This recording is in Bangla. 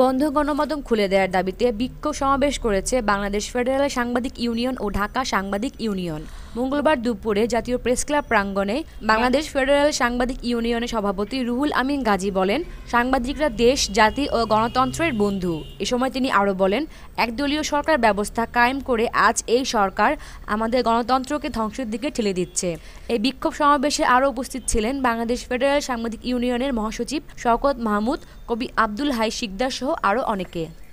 বন্ধ গণমাধ্যম খুলে দেওয়ার দাবিতে বিক্ষোভ সমাবেশ করেছে বাংলাদেশ ফেডারেল সাংবাদিক ইউনিয়ন ও ঢাকা সাংবাদিক ইউনিয়ন মঙ্গলবার দুপুরে জাতীয় প্রেস ক্লাব প্রাঙ্গনে বাংলাদেশ ফেডারেল সাংবাদিক ইউনিয়নের সভাপতি রুহুল আমিন গাজী বলেন সাংবাদিকরা দেশ জাতি ও গণতন্ত্রের বন্ধু এ সময় তিনি আরও বলেন একদলীয় সরকার ব্যবস্থা কায়েম করে আজ এই সরকার আমাদের গণতন্ত্রকে ধ্বংসের দিকে ঠেলে দিচ্ছে এই বিক্ষোভ সমাবেশে আরও উপস্থিত ছিলেন বাংলাদেশ ফেডারেল সাংবাদিক ইউনিয়নের মহাসচিব শওকত মাহমুদ কবি আব্দুল হাই শিকদার সহ আরও অনেকে